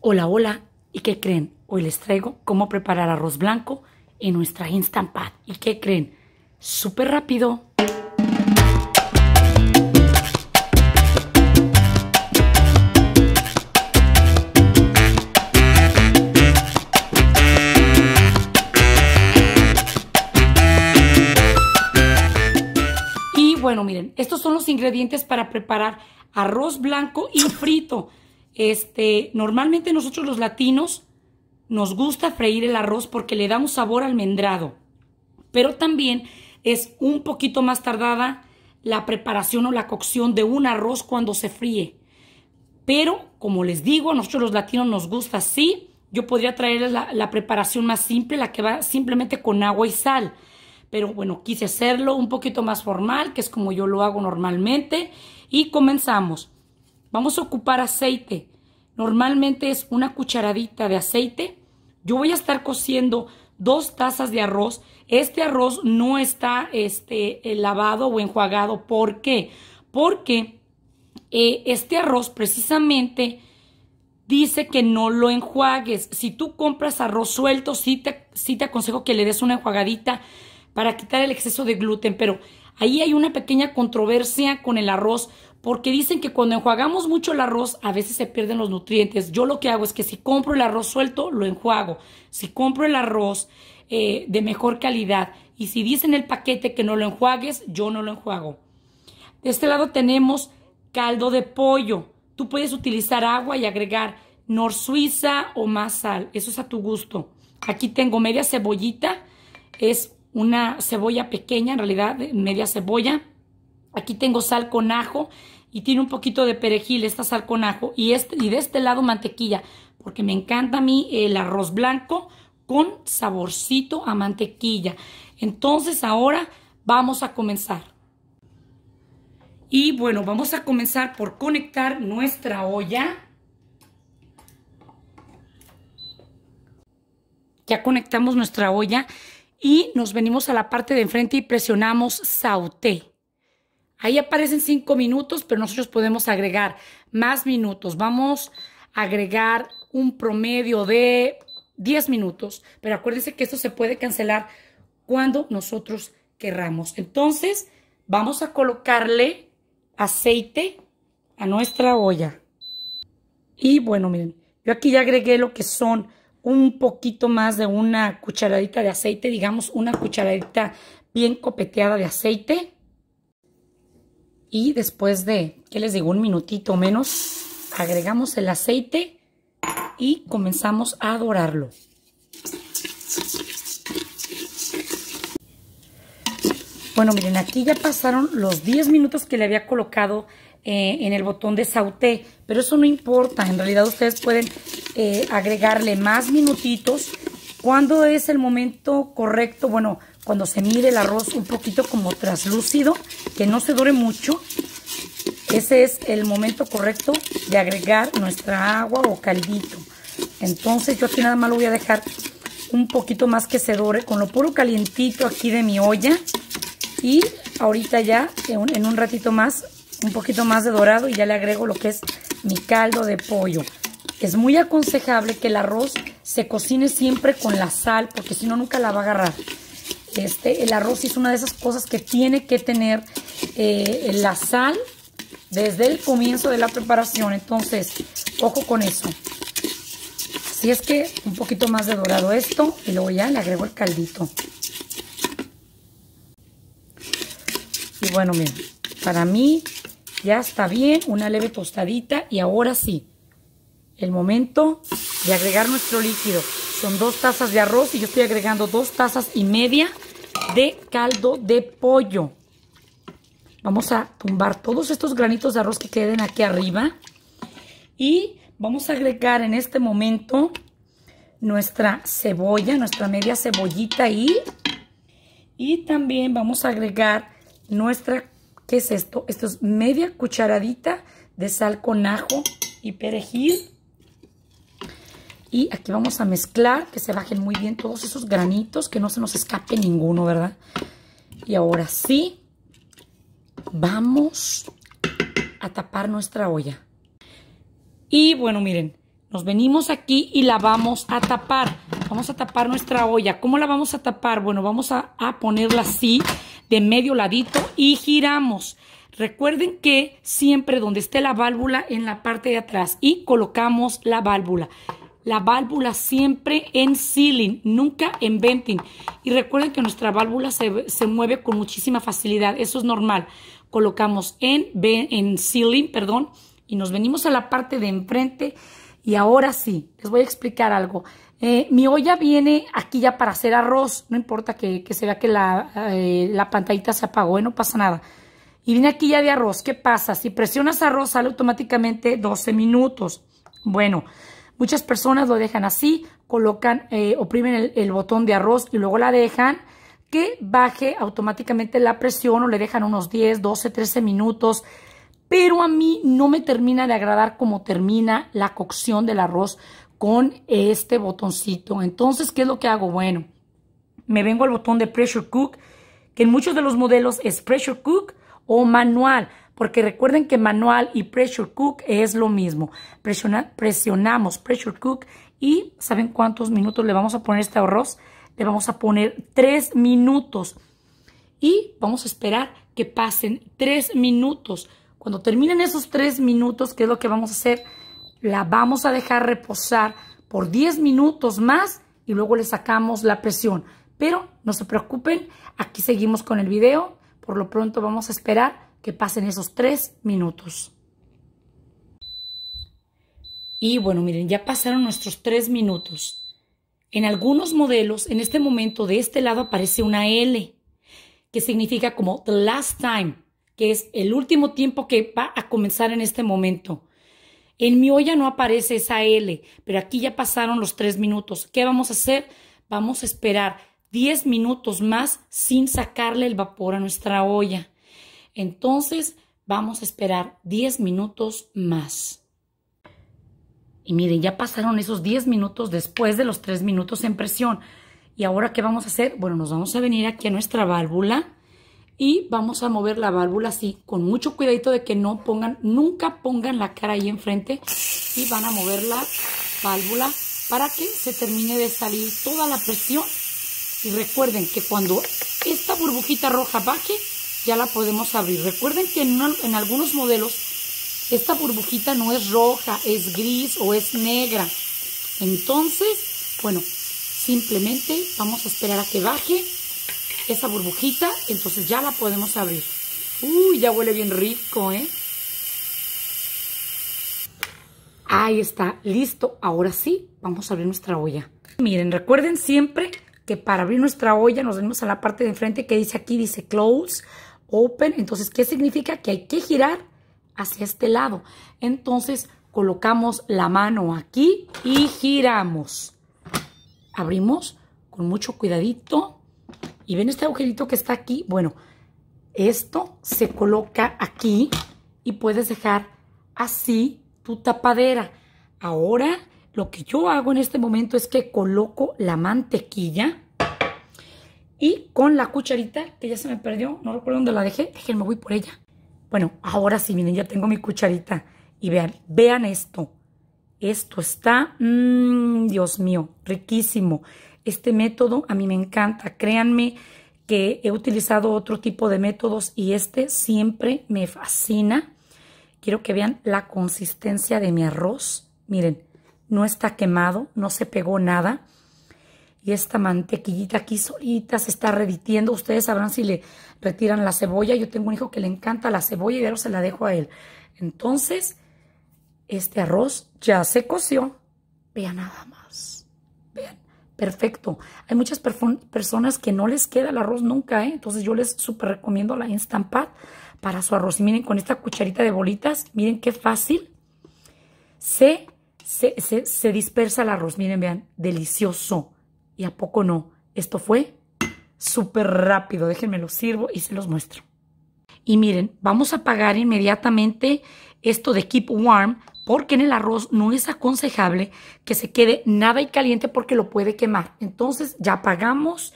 Hola, hola, ¿y qué creen? Hoy les traigo cómo preparar arroz blanco en nuestra Instant Pad. ¿Y qué creen? Súper rápido. Y bueno, miren, estos son los ingredientes para preparar arroz blanco y frito. Este, normalmente nosotros los latinos nos gusta freír el arroz porque le da un sabor almendrado, pero también es un poquito más tardada la preparación o la cocción de un arroz cuando se fríe. Pero, como les digo, a nosotros los latinos nos gusta así. Yo podría traer la, la, preparación más simple, la que va simplemente con agua y sal. Pero bueno, quise hacerlo un poquito más formal, que es como yo lo hago normalmente. Y comenzamos. Vamos a ocupar aceite. Normalmente es una cucharadita de aceite. Yo voy a estar cociendo dos tazas de arroz. Este arroz no está este, eh, lavado o enjuagado. ¿Por qué? Porque eh, este arroz precisamente dice que no lo enjuagues. Si tú compras arroz suelto, sí te, sí te aconsejo que le des una enjuagadita para quitar el exceso de gluten, pero Ahí hay una pequeña controversia con el arroz porque dicen que cuando enjuagamos mucho el arroz a veces se pierden los nutrientes. Yo lo que hago es que si compro el arroz suelto, lo enjuago. Si compro el arroz eh, de mejor calidad y si dicen el paquete que no lo enjuagues, yo no lo enjuago. De este lado tenemos caldo de pollo. Tú puedes utilizar agua y agregar nor suiza o más sal. Eso es a tu gusto. Aquí tengo media cebollita. Es una cebolla pequeña, en realidad media cebolla. Aquí tengo sal con ajo y tiene un poquito de perejil, esta sal con ajo. Y, este, y de este lado mantequilla, porque me encanta a mí el arroz blanco con saborcito a mantequilla. Entonces ahora vamos a comenzar. Y bueno, vamos a comenzar por conectar nuestra olla. Ya conectamos nuestra olla y nos venimos a la parte de enfrente y presionamos sauté. Ahí aparecen 5 minutos, pero nosotros podemos agregar más minutos. Vamos a agregar un promedio de 10 minutos, pero acuérdense que esto se puede cancelar cuando nosotros querramos. Entonces, vamos a colocarle aceite a nuestra olla. Y bueno, miren, yo aquí ya agregué lo que son un poquito más de una cucharadita de aceite, digamos una cucharadita bien copeteada de aceite. Y después de, ¿qué les digo? Un minutito menos, agregamos el aceite y comenzamos a dorarlo. Bueno, miren, aquí ya pasaron los 10 minutos que le había colocado eh, en el botón de sauté, pero eso no importa, en realidad ustedes pueden eh, agregarle más minutitos. cuando es el momento correcto? Bueno, cuando se mire el arroz un poquito como traslúcido, que no se dure mucho. Ese es el momento correcto de agregar nuestra agua o caldito. Entonces yo aquí nada más lo voy a dejar un poquito más que se dore con lo puro calientito aquí de mi olla. Y ahorita ya en un ratito más, un poquito más de dorado y ya le agrego lo que es mi caldo de pollo. Es muy aconsejable que el arroz se cocine siempre con la sal, porque si no, nunca la va a agarrar. Este, el arroz es una de esas cosas que tiene que tener eh, la sal desde el comienzo de la preparación. Entonces, ojo con eso. Si es que un poquito más de dorado esto y luego ya le agrego el caldito. Y bueno, miren, para mí ya está bien, una leve tostadita y ahora sí, el momento de agregar nuestro líquido. Son dos tazas de arroz y yo estoy agregando dos tazas y media de caldo de pollo. Vamos a tumbar todos estos granitos de arroz que queden aquí arriba. Y vamos a agregar en este momento nuestra cebolla, nuestra media cebollita ahí. Y también vamos a agregar nuestra, ¿qué es esto? Esto es media cucharadita de sal con ajo y perejil. Y aquí vamos a mezclar, que se bajen muy bien todos esos granitos, que no se nos escape ninguno, ¿verdad? Y ahora sí, vamos a tapar nuestra olla. Y bueno, miren, nos venimos aquí y la vamos a tapar. Vamos a tapar nuestra olla. ¿Cómo la vamos a tapar? Bueno, vamos a, ponerla así, de medio ladito, y giramos. Recuerden que siempre donde esté la válvula, en la parte de atrás, y colocamos la válvula la válvula siempre en ceiling, nunca en venting. Y recuerden que nuestra válvula se, mueve con muchísima facilidad, eso es normal. Colocamos en, en ceiling, perdón, y nos venimos a la parte de enfrente. Y ahora sí, les voy a explicar algo. Eh, mi olla viene aquí ya para hacer arroz, no importa que, se vea que la, eh, la pantallita se apagó, eh, no pasa nada. Y viene aquí ya de arroz, ¿qué pasa? Si presionas arroz sale automáticamente 12 minutos. Bueno, Muchas personas lo dejan así, colocan, eh, oprimen el, botón de arroz y luego la dejan que baje automáticamente la presión o le dejan unos 10, 12, 13 minutos. Pero a mí no me termina de agradar como termina la cocción del arroz con este botoncito. Entonces, ¿qué es lo que hago? Bueno, me vengo al botón de pressure cook, que en muchos de los modelos es pressure cook o manual porque recuerden que manual y pressure cook es lo mismo. presionamos pressure cook y ¿saben cuántos minutos le vamos a poner este arroz? Le vamos a poner 3 minutos y vamos a esperar que pasen 3 minutos. Cuando terminen esos 3 minutos, ¿qué es lo que vamos a hacer? La vamos a dejar reposar por 10 minutos más y luego le sacamos la presión. Pero no se preocupen, aquí seguimos con el video. Por lo pronto vamos a esperar que pasen esos tres minutos. Y bueno, miren, ya pasaron nuestros tres minutos. En algunos modelos, en este momento de este lado aparece una L, que significa como the last time, que es el último tiempo que va a comenzar en este momento. En mi olla no aparece esa L, pero aquí ya pasaron los tres minutos. ¿Qué vamos a hacer? Vamos a esperar 10 minutos más sin sacarle el vapor a nuestra olla. Entonces vamos a esperar 10 minutos más. Y miren, ya pasaron esos 10 minutos después de los 3 minutos en presión. ¿Y ahora qué vamos a hacer? Bueno, nos vamos a venir aquí a nuestra válvula y vamos a mover la válvula así, con mucho cuidadito de que no pongan, nunca pongan la cara ahí enfrente y van a mover la válvula para que se termine de salir toda la presión. Y recuerden que cuando esta burbujita roja baje, ya la podemos abrir. Recuerden que en, algunos modelos esta burbujita no es roja, es gris o es negra. Entonces, bueno, simplemente vamos a esperar a que baje esa burbujita, entonces ya la podemos abrir. Uy, ya huele bien rico, ¿eh? Ahí está, listo. Ahora sí, vamos a abrir nuestra olla. Miren, recuerden siempre que para abrir nuestra olla nos venimos a la parte de enfrente que dice aquí, dice close open. Entonces, ¿qué significa? Que hay que girar hacia este lado. Entonces, colocamos la mano aquí y giramos. Abrimos con mucho cuidadito. Y ven este agujerito que está aquí. Bueno, esto se coloca aquí y puedes dejar así tu tapadera. Ahora, lo que yo hago en este momento es que coloco la mantequilla y con la cucharita, que ya se me perdió, no recuerdo dónde la dejé, me voy por ella. Bueno, ahora sí, miren, ya tengo mi cucharita. Y vean, vean esto. Esto está, mm, Dios mío, riquísimo. Este método a mí me encanta. Créanme que he utilizado otro tipo de métodos y este siempre me fascina. Quiero que vean la consistencia de mi arroz. Miren, no está quemado, no se pegó nada y esta mantequillita aquí solita se está reditiendo. Ustedes sabrán si le retiran la cebolla. Yo tengo un hijo que le encanta la cebolla y ahora se la dejo a él. Entonces, este arroz ya se coció. Vean nada más. Vean, perfecto. Hay muchas personas que no les queda el arroz nunca, ¿eh? Entonces yo les súper recomiendo la Instant Pot para su arroz. Y miren, con esta cucharita de bolitas, miren qué fácil se, se dispersa el arroz. Miren, vean, delicioso. ¿Y a poco no? Esto fue súper rápido. Déjenme lo sirvo y se los muestro. Y miren, vamos a apagar inmediatamente esto de Keep Warm porque en el arroz no es aconsejable que se quede nada y caliente porque lo puede quemar. Entonces ya apagamos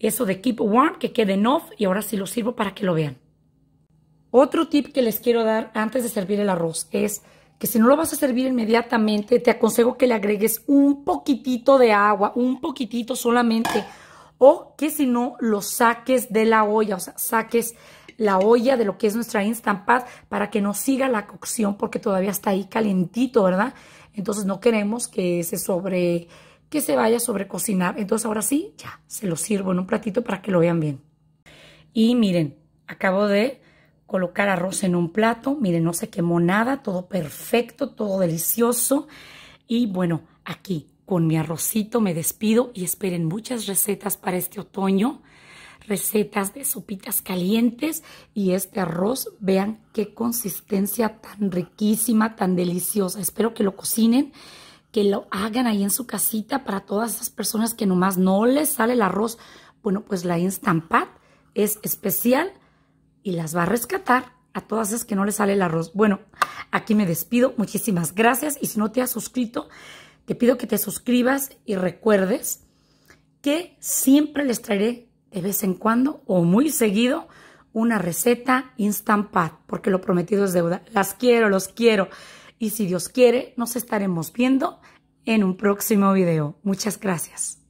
eso de Keep Warm, que quede en off y ahora sí lo sirvo para que lo vean. Otro tip que les quiero dar antes de servir el arroz es que si no lo vas a servir inmediatamente, te aconsejo que le agregues un poquitito de agua, un poquitito solamente, o que si no, lo saques de la olla, o sea, saques la olla de lo que es nuestra Instant Pot para que no siga la cocción porque todavía está ahí calentito, ¿verdad? Entonces no queremos que se sobre, que se vaya a sobrecocinar. Entonces ahora sí, ya, se lo sirvo en un platito para que lo vean bien. Y miren, acabo de colocar arroz en un plato. Miren, no se quemó nada, todo perfecto, todo delicioso. Y bueno, aquí con mi arrocito me despido y esperen muchas recetas para este otoño. Recetas de sopitas calientes y este arroz, vean qué consistencia tan riquísima, tan deliciosa. Espero que lo cocinen, que lo hagan ahí en su casita para todas esas personas que nomás no les sale el arroz. Bueno, pues la Instant Pot es especial y las va a rescatar a todas esas que no le sale el arroz. Bueno, aquí me despido. Muchísimas gracias. Y si no te has suscrito, te pido que te suscribas y recuerdes que siempre les traeré de vez en cuando o muy seguido una receta Instant Pot. porque lo prometido es deuda. Las quiero, los quiero. Y si Dios quiere, nos estaremos viendo en un próximo video. Muchas gracias.